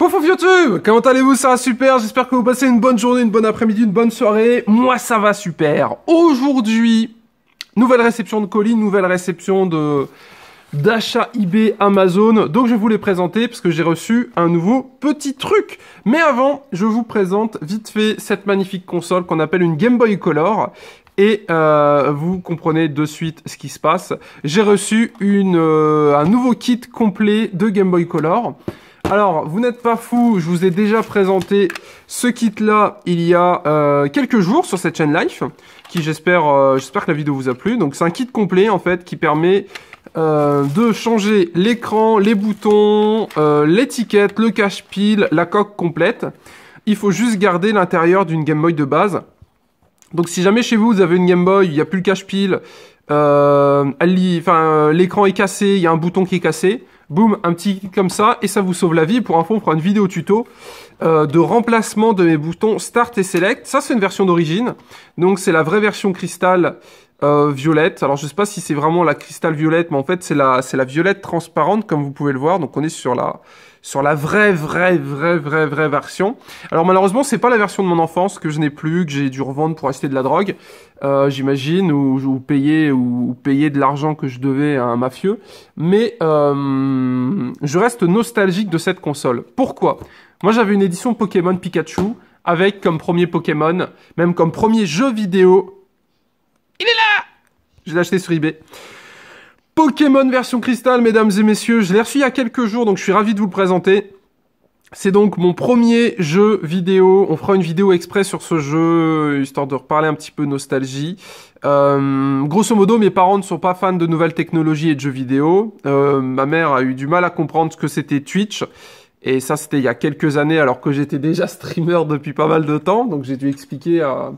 Bonjour YouTube Comment allez-vous Ça va super, j'espère que vous passez une bonne journée, une bonne après-midi, une bonne soirée. Moi ça va super. Aujourd'hui, nouvelle réception de colis, nouvelle réception de d'achat eBay Amazon. Donc je vais vous les présenter parce que j'ai reçu un nouveau petit truc. Mais avant, je vous présente vite fait cette magnifique console qu'on appelle une Game Boy Color. Et euh, vous comprenez de suite ce qui se passe. J'ai reçu une, euh, un nouveau kit complet de Game Boy Color. Alors, vous n'êtes pas fou, je vous ai déjà présenté ce kit-là il y a euh, quelques jours sur cette chaîne life, qui j'espère euh, j'espère que la vidéo vous a plu. Donc c'est un kit complet en fait qui permet euh, de changer l'écran, les boutons, l'étiquette, le cache-pile, la coque complète. Il faut juste garder l'intérieur d'une Game Boy de base. Donc si jamais chez vous vous avez une Game Boy, il n'y a plus le cache-pile, l'écran est cassé, il y a un bouton qui est cassé, Boom, un petit clic comme ça, et ça vous sauve la vie. Pour info, on fera une vidéo tuto euh, de remplacement de mes boutons Start et Select. Ça, c'est une version d'origine. Donc, c'est la vraie version cristal euh, violette. Alors, je sais pas si c'est vraiment la cristal violette, mais en fait, c'est la, c'est la violette transparente, comme vous pouvez le voir. Donc, on est sur la, sur la vraie, vraie, vraie, vraie, vraie version. Alors malheureusement, c'est pas la version de mon enfance que je n'ai plus, que j'ai dû revendre pour acheter de la drogue, euh, j'imagine, ou, payer ou, payer de l'argent que je devais à un mafieux. Mais euh, je reste nostalgique de cette console. Pourquoi Moi, j'avais une édition Pokémon Pikachu avec comme premier Pokémon, même comme premier jeu vidéo. Il est là Je l'ai acheté sur eBay. Pokémon version cristal, mesdames et messieurs. Je l'ai reçu il y a quelques jours, donc je suis ravi de vous le présenter. C'est donc mon premier jeu vidéo. On fera une vidéo exprès sur ce jeu, histoire de reparler un petit peu nostalgie. Euh, grosso modo, mes parents ne sont pas fans de nouvelles technologies et de jeux vidéo. Euh, ma mère a eu du mal à comprendre ce que c'était Twitch. Et ça, c'était il y a quelques années, alors que j'étais déjà streamer depuis pas mal de temps. Donc j'ai dû expliquer à,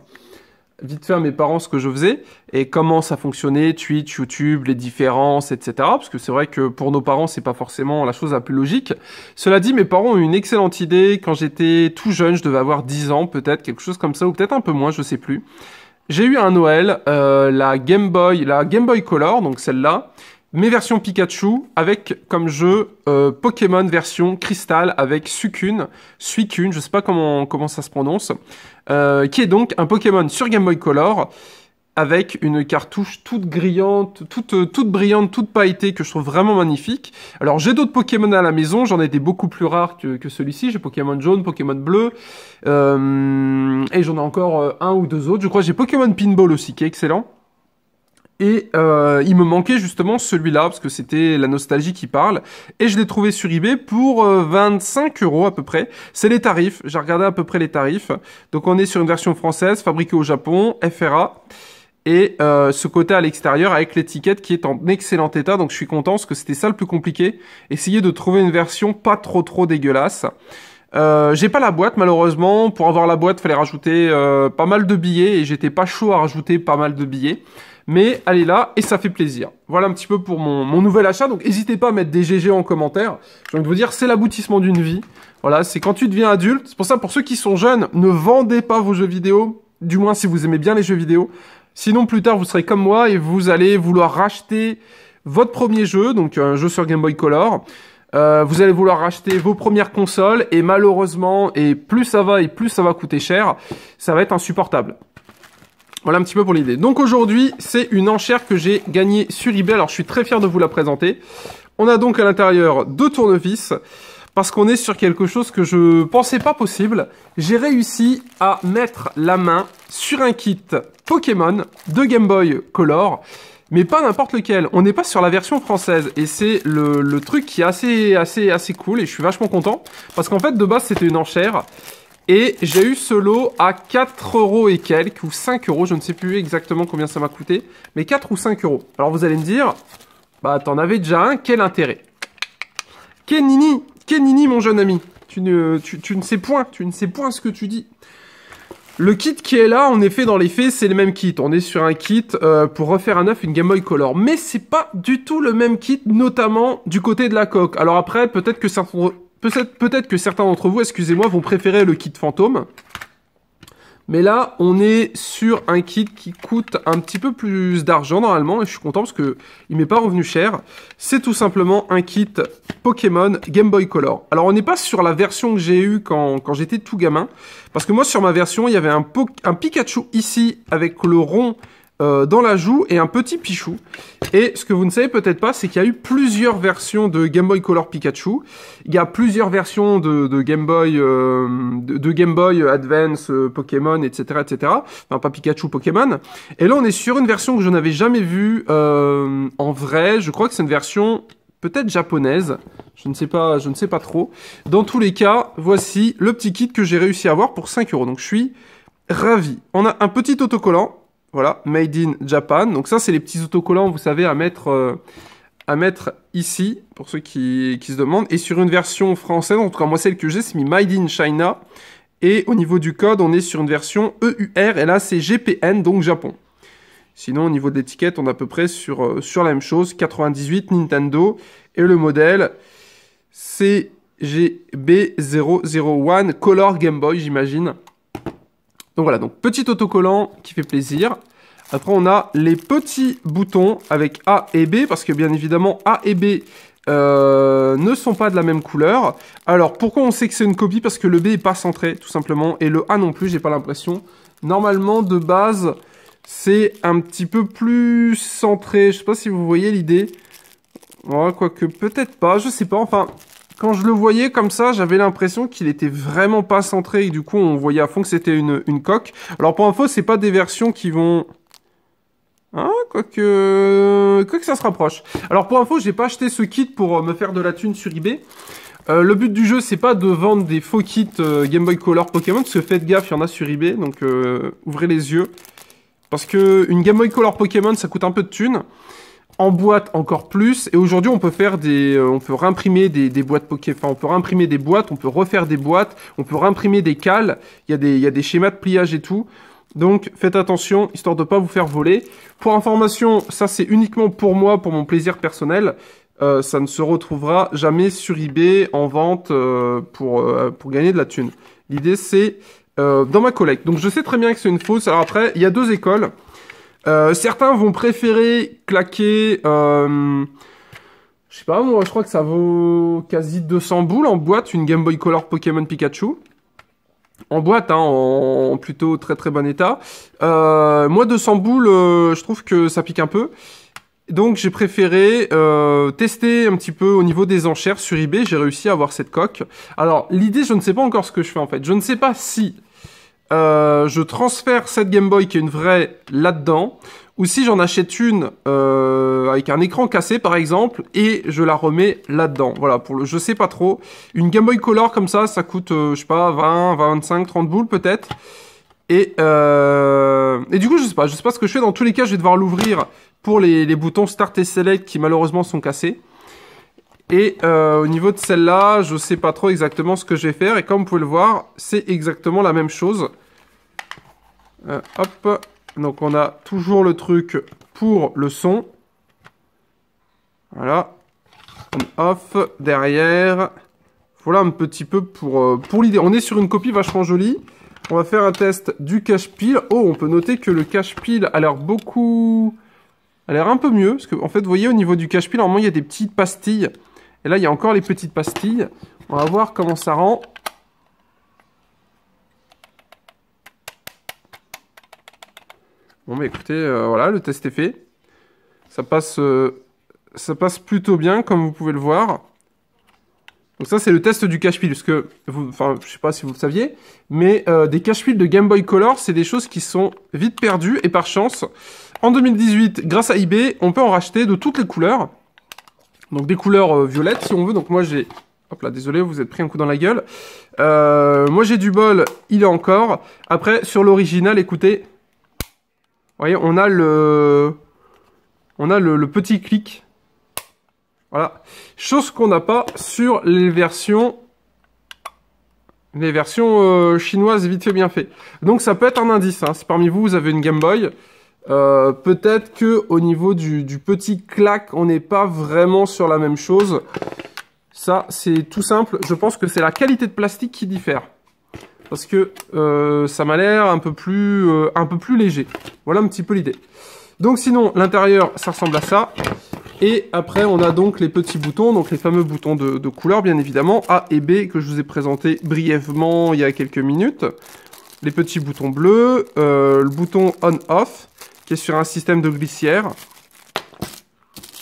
vite fait à mes parents ce que je faisais et comment ça fonctionnait, Twitch, YouTube, les différences, etc. Parce que c'est vrai que pour nos parents, c'est pas forcément la chose la plus logique. Cela dit, mes parents ont une excellente idée quand j'étais tout jeune, je devais avoir 10 ans peut-être, quelque chose comme ça, ou peut-être un peu moins, je sais plus. J'ai eu un Noël, euh, la Game Boy, la Game Boy Color, donc celle-là, mes versions Pikachu, avec comme jeu euh, Pokémon version Crystal avec Suicune, Suicune, je sais pas comment, comment ça se prononce, euh, qui est donc un Pokémon sur Game Boy Color, avec une cartouche toute grillante, toute, toute brillante, toute pailletée, que je trouve vraiment magnifique. Alors j'ai d'autres Pokémon à la maison, j'en ai des beaucoup plus rares que, que celui-ci, j'ai Pokémon jaune, Pokémon bleu, euh, et j'en ai encore un ou deux autres, je crois j'ai Pokémon Pinball aussi, qui est excellent. Et euh, il me manquait justement celui-là, parce que c'était la nostalgie qui parle. Et je l'ai trouvé sur eBay pour 25 euh, euros à peu près. C'est les tarifs, j'ai regardé à peu près les tarifs. Donc on est sur une version française, fabriquée au Japon, FRA. Et euh, ce côté à l'extérieur avec l'étiquette qui est en excellent état, donc je suis content parce que c'était ça le plus compliqué. Essayer de trouver une version pas trop trop dégueulasse. j'ai pas la boîte malheureusement. Pour avoir la boîte, fallait rajouter pas mal de billets et j'étais pas chaud à rajouter pas mal de billets mais elle est là et ça fait plaisir. Voilà un petit peu pour mon, mon nouvel achat, donc n'hésitez pas à mettre des GG en commentaire. Je envie de vous dire, c'est l'aboutissement d'une vie. Voilà, c'est quand tu deviens adulte. C'est pour ça, pour ceux qui sont jeunes, ne vendez pas vos jeux vidéo, du moins si vous aimez bien les jeux vidéo. Sinon, plus tard, vous serez comme moi et vous allez vouloir racheter votre premier jeu, donc un jeu sur Game Boy Color. Euh, vous allez vouloir racheter vos premières consoles et malheureusement, et plus ça va et plus ça va coûter cher, ça va être insupportable. Voilà un petit peu pour l'idée. Donc aujourd'hui, c'est une enchère que j'ai gagnée sur eBay. Alors je suis très fier de vous la présenter. On a donc à l'intérieur deux tournevis parce qu'on est sur quelque chose que je pensais pas possible. J'ai réussi à mettre la main sur un kit Pokémon de Game Boy Color, mais pas n'importe lequel. On n'est pas sur la version française et c'est le, truc qui est assez, assez, assez cool et je suis vachement content parce qu'en fait de base c'était une enchère et j'ai eu ce lot à 4 euros et quelques, ou 5 euros, je ne sais plus exactement combien ça m'a coûté, mais 4 ou 5 euros. Alors vous allez me dire, bah t'en avais déjà un, quel intérêt Kenini, Kenini mon jeune ami, tu ne, tu, ne sais point, tu ne sais point ce que tu dis. Le kit qui est là, en effet, dans les faits, c'est le même kit. On est sur un kit euh, pour refaire un neuf une Game Boy Color. Mais c'est pas du tout le même kit, notamment du côté de la coque. Alors après, peut-être que certains, Peut-être que certains d'entre vous, excusez-moi, vont préférer le kit fantôme. Mais là, on est sur un kit qui coûte un petit peu plus d'argent normalement, et je suis content parce qu'il ne m'est pas revenu cher. C'est tout simplement un kit Pokémon Game Boy Color. Alors, on n'est pas sur la version que j'ai eue quand, j'étais tout gamin, parce que moi, sur ma version, il y avait un, un Pikachu ici avec le rond euh, dans la joue et un petit Pichou. Et ce que vous ne savez peut-être pas, c'est qu'il y a eu plusieurs versions de Game Boy Color Pikachu. Il y a plusieurs versions de, Game Boy, euh, de, Game Boy Advance, euh, Pokémon, etc., etc. Enfin, pas Pikachu, Pokémon. Et là, on est sur une version que je n'avais jamais vue en vrai. Je crois que c'est une version peut-être japonaise. Je ne sais pas, je ne sais pas trop. Dans tous les cas, voici le petit kit que j'ai réussi à avoir pour 5 euros. Donc, je suis ravi. On a un petit autocollant voilà, Made in Japan. Donc ça, c'est les petits autocollants, vous savez, à mettre, euh, à mettre ici, pour ceux qui, se demandent. Et sur une version française, en tout cas moi celle que j'ai, c'est Made in China. Et au niveau du code, on est sur une version EUR, et là c'est GPN, donc Japon. Sinon, au niveau de l'étiquette, on est à peu près sur, euh, sur la même chose, 98 Nintendo, et le modèle CGB001 Color Game Boy, j'imagine. Donc voilà, donc petit autocollant qui fait plaisir. Après, on a les petits boutons avec A et B, parce que bien évidemment, A et B euh, ne sont pas de la même couleur. Alors, pourquoi on sait que c'est une copie Parce que le B est pas centré, tout simplement, et le A non plus, j'ai pas l'impression. Normalement, de base, c'est un petit peu plus centré. Je sais pas si vous voyez l'idée. quoique peut-être pas, je sais pas. Enfin, quand je le voyais comme ça, j'avais l'impression qu'il était vraiment pas centré et du coup on voyait à fond que c'était une, coque. Alors pour info, c'est pas des versions qui vont... Hein, quoique... Quoique ça se rapproche. Alors pour info, j'ai pas acheté ce kit pour euh, me faire de la thune sur eBay. Euh, le but du jeu, c'est pas de vendre des faux kits euh, Game Boy Color Pokémon, parce que faites gaffe, il y en a sur eBay, donc ouvrez les yeux. Parce que une Game Boy Color Pokémon, ça coûte un peu de thune en boîte encore plus. Et aujourd'hui, on peut faire des, euh, on peut réimprimer des, boîtes poké. Enfin, on peut réimprimer des boîtes, on peut refaire des boîtes, on peut réimprimer des cales. Il y a des, des schémas de pliage et tout. Donc, faites attention, histoire de pas vous faire voler. Pour information, ça c'est uniquement pour moi, pour mon plaisir personnel. Euh, ça ne se retrouvera jamais sur eBay en vente euh, pour, pour gagner de la thune. L'idée c'est dans ma collecte. Donc je sais très bien que c'est une fausse. Alors après, il y a deux écoles. Euh, certains vont préférer claquer... Euh, je sais pas, moi je crois que ça vaut quasi 200 boules en boîte, une Game Boy Color Pokémon Pikachu. En boîte, hein, en, plutôt très très bon état. Euh, moi 200 boules, je trouve que ça pique un peu. Donc j'ai préféré tester un petit peu au niveau des enchères sur eBay, j'ai réussi à avoir cette coque. Alors l'idée, je ne sais pas encore ce que je fais en fait. Je ne sais pas si euh, je transfère cette Game Boy qui est une vraie là-dedans, ou si j'en achète une euh, avec un écran cassé par exemple, et je la remets là-dedans. Voilà, pour le, je sais pas trop. Une Game Boy Color comme ça, ça coûte, euh, je sais pas, 20, 25, 30 boules peut-être. Et, du coup, je sais pas, je sais pas ce que je fais. Dans tous les cas, je vais devoir l'ouvrir pour les, boutons Start et Select qui malheureusement sont cassés. Et au niveau de celle-là, je sais pas trop exactement ce que je vais faire. Et comme vous pouvez le voir, c'est exactement la même chose. Euh, hop, donc on a toujours le truc pour le son. Voilà, on off, derrière. Voilà un petit peu pour, euh, pour l'idée. On est sur une copie vachement jolie. On va faire un test du cache pile. Oh, on peut noter que le cache pile a l'air beaucoup... a l'air un peu mieux. Parce que, en fait, vous voyez, au niveau du cache pile, normalement, il y a des petites pastilles. Et là, il y a encore les petites pastilles. On va voir comment ça rend. Bon, bah écoutez, euh, voilà, le test est fait. Ça passe, euh, ça passe plutôt bien, comme vous pouvez le voir. Donc ça, c'est le test du cache-pile, parce que, vous, enfin, je sais pas si vous le saviez, mais euh, des cache-piles de Game Boy Color, c'est des choses qui sont vite perdues, et par chance, en 2018, grâce à eBay, on peut en racheter de toutes les couleurs. Donc des couleurs violettes, si on veut. Donc moi, j'ai... Hop là, désolé, vous êtes pris un coup dans la gueule. moi, j'ai du bol, il est encore. Après, sur l'original, écoutez, voyez, on a le, on a le, petit clic. Voilà. Chose qu'on n'a pas sur les versions les versions euh, chinoises vite fait bien fait. Donc ça peut être un indice. Hein. Si parmi vous vous avez une Game Boy, euh, peut-être que au niveau du, du petit clac, on n'est pas vraiment sur la même chose. Ça, c'est tout simple. Je pense que c'est la qualité de plastique qui diffère parce que euh, ça m'a l'air euh, un peu plus léger. Voilà un petit peu l'idée. Donc sinon, l'intérieur, ça ressemble à ça. Et après, on a donc les petits boutons, donc les fameux boutons de, couleur, bien évidemment, A et B, que je vous ai présenté brièvement il y a quelques minutes. Les petits boutons bleus, euh, le bouton on-off, qui est sur un système de glissière.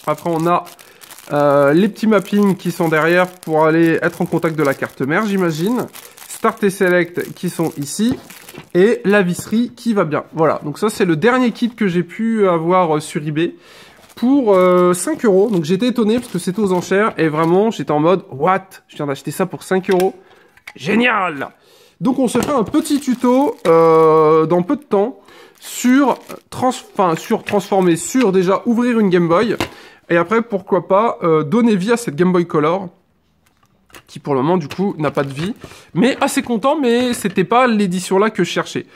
Après, on a les petits mappings qui sont derrière pour aller être en contact de la carte mère, j'imagine. Start et Select qui sont ici et la visserie qui va bien. Voilà, donc ça c'est le dernier kit que j'ai pu avoir euh, sur eBay pour 5€. Euh, 5 euros. Donc j'étais étonné parce que c'était aux enchères et vraiment j'étais en mode what Je viens d'acheter ça pour 5 euros. Génial Donc on se fait un petit tuto euh, dans peu de temps sur, trans sur transformer, sur déjà ouvrir une Game Boy et après pourquoi pas donner vie à cette Game Boy Color qui pour le moment du coup n'a pas de vie. Mais assez content, mais c'était pas l'édition là que je cherchais.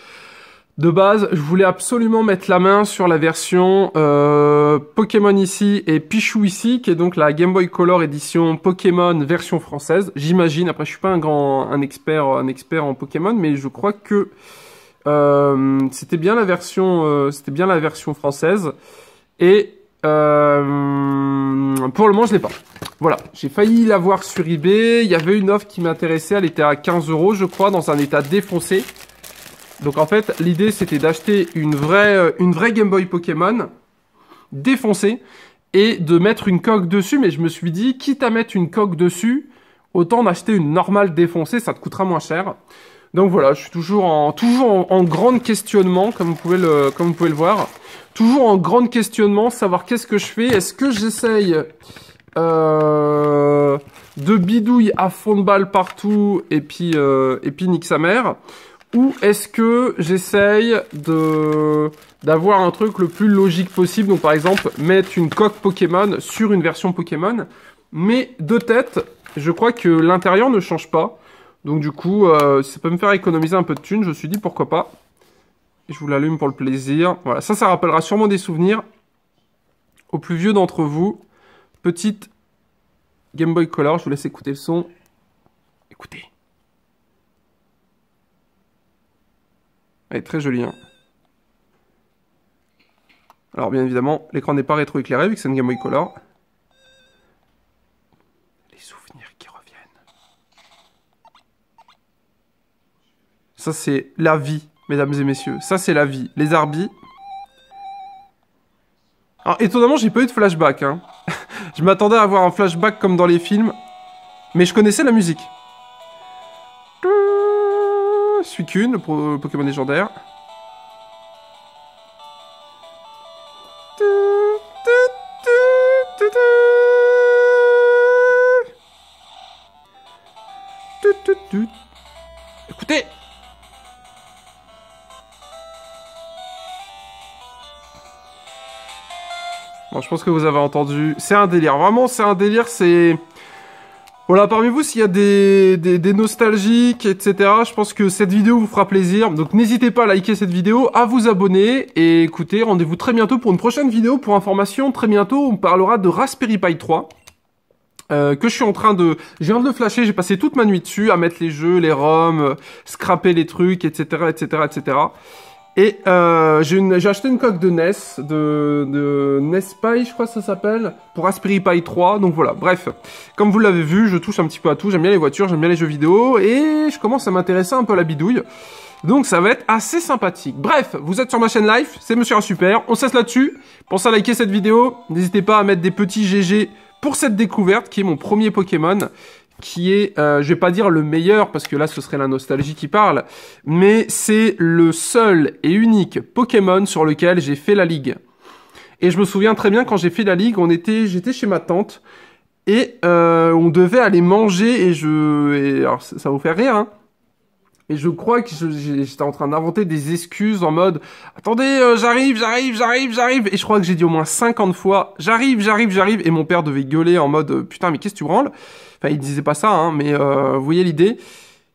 De base, je voulais absolument mettre la main sur la version euh, Pokémon ici et Pichou ici, qui est donc la Game Boy Color édition Pokémon version française. J'imagine, après je suis pas un grand un expert un expert en Pokémon, mais je crois que euh, c'était bien la version euh, c'était bien la version française. Et euh, pour le moment, je l'ai pas. Voilà, j'ai failli l'avoir sur eBay. Il y avait une offre qui m'intéressait. Elle était à 15 euros, je crois, dans un état défoncé. Donc en fait, l'idée c'était d'acheter une vraie, euh, une vraie Game Boy Pokémon défoncée et de mettre une coque dessus. Mais je me suis dit, quitte à mettre une coque dessus, autant d'acheter une normale défoncée, ça te coûtera moins cher. Donc voilà, je suis toujours en toujours grand questionnement, comme comme vous pouvez le voir. Toujours en grand questionnement, savoir qu'est-ce que je fais. Est-ce que j'essaye euh, de bidouille à fond de balle partout et puis, euh, et puis nique sa mère Ou est-ce que j'essaye de d'avoir un truc le plus logique possible Donc par exemple, mettre une coque Pokémon sur une version Pokémon. Mais de tête, je crois que l'intérieur ne change pas. Donc du coup, euh, ça peut me faire économiser un peu de thunes, je me suis dit pourquoi pas. Je vous l'allume pour le plaisir. Voilà, ça, ça rappellera sûrement des souvenirs aux plus vieux d'entre vous. Petite Game Boy Color, je vous laisse écouter le son. Écoutez. Elle est très jolie. Hein. Alors bien évidemment, l'écran n'est pas rétroéclairé vu que c'est une Game Boy Color. Les souvenirs qui reviennent. Ça c'est la vie mesdames et messieurs. Ça, c'est la vie. Les Arby. Alors, étonnamment, j'ai pas eu de flashback. Hein. je m'attendais à avoir un flashback comme dans les films, mais je connaissais la musique. Suicune, le Pokémon légendaire. Écoutez je pense que vous avez entendu. C'est un délire. Vraiment, c'est un délire. C'est. Voilà, parmi vous, s'il y a des, des, nostalgiques, etc., je pense que cette vidéo vous fera plaisir. Donc n'hésitez pas à liker cette vidéo, à vous abonner, et écoutez, rendez-vous très bientôt pour une prochaine vidéo. Pour information, très bientôt, on parlera de Raspberry Pi 3. Euh, que je suis en train de... Je viens de le flasher, j'ai passé toute ma nuit dessus, à mettre les jeux, les ROMs, scraper les trucs, etc., etc., etc. Et euh, j'ai acheté une coque de NES, de, de NES je crois ça s'appelle, pour Aspiri 3. Donc voilà, bref. Comme vous l'avez vu, je touche un petit peu à tout. J'aime bien les voitures, j'aime bien les jeux vidéo, et je commence à m'intéresser un peu à la bidouille. Donc ça va être assez sympathique. Bref, vous êtes sur ma chaîne live, c'est Monsieur un Super. On cesse là-dessus. Pensez à liker cette vidéo. N'hésitez pas à mettre des petits GG pour cette découverte, qui est mon premier Pokémon qui est, euh, je vais pas dire le meilleur parce que là ce serait la nostalgie qui parle, mais c'est le seul et unique Pokémon sur lequel j'ai fait la ligue. Et je me souviens très bien quand j'ai fait la ligue, on était, j'étais chez ma tante et euh, on devait aller manger et je, alors ça, ça vous fait rire, hein et je crois que j'étais en train d'inventer des excuses en mode attendez euh, j'arrive j'arrive j'arrive j'arrive et je crois que j'ai dit au moins 50 fois j'arrive j'arrive j'arrive et mon père devait gueuler en mode euh, putain mais qu'est-ce que tu branles enfin il disait pas ça hein, mais euh, vous voyez l'idée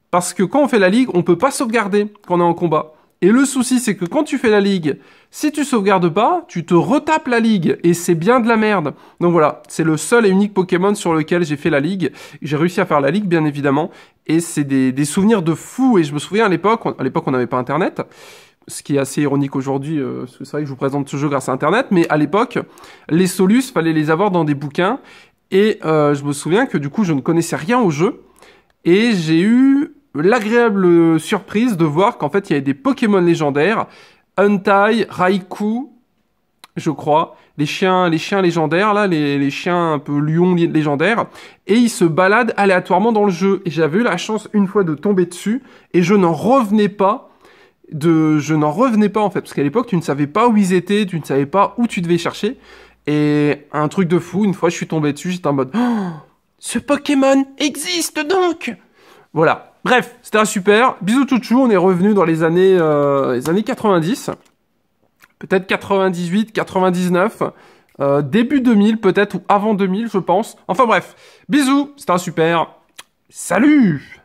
parce que quand on fait la ligue on peut pas sauvegarder quand on est en combat et le souci c'est que quand tu fais la ligue si tu sauvegardes pas tu te retapes la ligue et c'est bien de la merde donc voilà c'est le seul et unique Pokémon sur lequel j'ai fait la ligue j'ai réussi à faire la ligue bien évidemment et c'est des, souvenirs de fou. Et je me souviens à l'époque, à l'époque on n'avait pas Internet, ce qui est assez ironique aujourd'hui, euh, parce que c'est vrai que je vous présente ce jeu grâce à Internet, mais à l'époque, les solus, fallait les avoir dans des bouquins. Et euh, je me souviens que du coup, je ne connaissais rien au jeu. Et j'ai eu l'agréable surprise de voir qu'en fait, il y avait des Pokémon légendaires, Untai, Raikou, je crois, les chiens, les chiens légendaires, là, les, chiens un peu lions légendaires, et ils se baladent aléatoirement dans le jeu. Et j'avais eu la chance une fois de tomber dessus, et je n'en revenais pas de je n'en revenais pas en fait parce qu'à l'époque tu ne savais pas où ils étaient, tu ne savais pas où tu devais chercher et un truc de fou, une fois je suis tombé dessus, j'étais en mode oh, ce Pokémon existe donc. Voilà. Bref, c'était un super. Bisous tout suite, on est revenu dans les années euh, les années 90 peut-être 98, 99, euh, début 2000 peut-être, ou avant 2000 je pense. Enfin bref, bisous, c'était un super. Salut